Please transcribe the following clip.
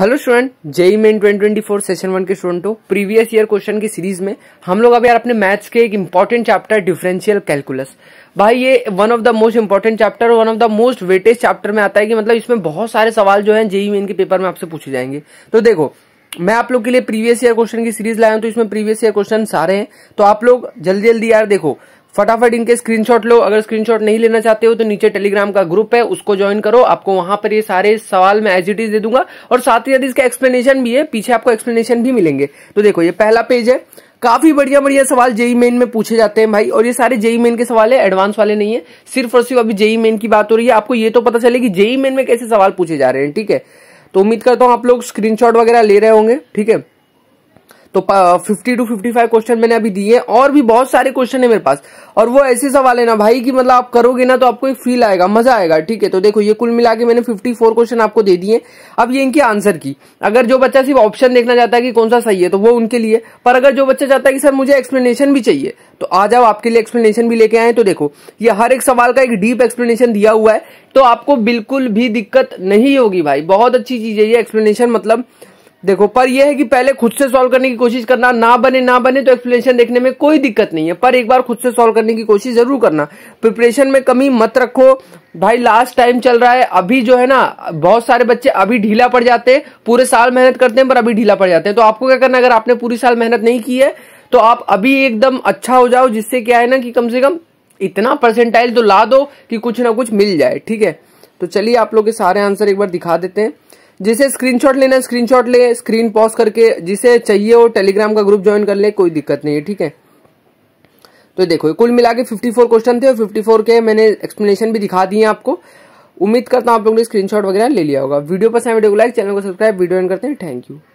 hello student JEE main 2024 session one के हो previous year question की सीरीज में हम लोग अभी यार अपने मैथ्स के एक इम्पॉर्टेंट चैप्टर डिफरेंशियल कैलकुलस भाई ये one of the most important chapter one of the most weightage chapter में आता है कि मतलब इसमें बहुत सारे सवाल जो है जेई मेन के पेपर में आपसे पूछे जाएंगे तो देखो मैं आप लोग के लिए प्रीवियस ईयर क्वेश्चन की सीरीज लाया हूं तो इसमें प्रीवियस ईयर क्वेश्चन सारे हैं तो आप लोग जल्दी जल्दी यार देखो फटाफट इनके स्क्रीनशॉट लो अगर स्क्रीनशॉट नहीं लेना चाहते हो तो नीचे टेलीग्राम का ग्रुप है उसको ज्वाइन करो आपको वहां पर ये सारे सवाल मैं एज इट इज दे दूंगा और साथ ही साथ इसका एक्सप्लेनेशन भी है पीछे आपको एक्सप्लेनेशन भी मिलेंगे तो देखो ये पहला पेज है काफी बढ़िया बढ़िया सवाल जेई मेन में पूछे जाते हैं भाई और ये सारे जेई मेन के सवाल है एडवांस वाले नहीं है सिर्फ और सिर्फ अभी जेई मेन की बात हो रही है आपको ये तो पता चले कि जेई मेन में कैसे सवाल पूछे जा रहे हैं ठीक है तो उम्मीद करता हूं आप लोग स्क्रीनशॉट वगैरह ले रहे होंगे ठीक है तो fifty two fifty five question मैंने अभी दिए और भी बहुत सारे क्वेश्चन है मेरे पास और वो ऐसे सवाल है ना भाई कि मतलब आप करोगे ना तो आपको एक फील आएगा मजा आएगा ठीक है तो देखो ये कुल मिला के मैंने फिफ्टी फोर क्वेश्चन आपको दे दिए अब ये इनकी आंसर की अगर जो बच्चा सिर्फ ऑप्शन देखना चाहता है कि कौन सा सही है तो वो उनके लिए पर अगर जो बच्चा चाहता है कि सर मुझे एक्सप्लेनेशन भी चाहिए तो आज जाओ आपके लिए एक्सप्लेनेशन भी लेके आए तो देखो ये हर एक सवाल का एक डीप एक्सप्लेनेशन दिया हुआ है तो आपको बिल्कुल भी दिक्कत नहीं होगी भाई बहुत अच्छी चीज है ये एक्सप्लेनेशन मतलब देखो पर यह है कि पहले खुद से सॉल्व करने की कोशिश करना ना बने ना बने तो एक्सप्लेनेशन देखने में कोई दिक्कत नहीं है पर एक बार खुद से सॉल्व करने की कोशिश जरूर करना प्रिपरेशन में कमी मत रखो भाई लास्ट टाइम चल रहा है अभी जो है ना बहुत सारे बच्चे अभी ढीला पड़ जाते हैं पूरे साल मेहनत करते हैं पर अभी ढीला पड़ जाते हैं तो आपको क्या करना अगर आपने पूरी साल मेहनत नहीं की है तो आप अभी एकदम अच्छा हो जाओ जिससे क्या है ना कि कम से कम इतना परसेंटाइल तो ला दो कि कुछ ना कुछ मिल जाए ठीक है तो चलिए आप लोग के सारे आंसर एक बार दिखा देते हैं जिसे स्क्रीनशॉट लेना स्क्रीनशॉट ले स्क्रीन पॉज करके जिसे चाहिए वो टेलीग्राम का ग्रुप ज्वाइन कर ले कोई दिक्कत नहीं है ठीक है तो देखो कुल मिला के फिफ्टी क्वेश्चन थे और फिफ्टी के मैंने एक्सप्लेनेशन भी दिखा दिए आपको उम्मीद करता हूँ आप लोगों ने स्क्रीनशॉट वगैरह ले लिया होगा वीडियो पसंद वीडियो को लाइक चैनल को सब्सक्राइब वीडियो एंड करते हैं थैंक यू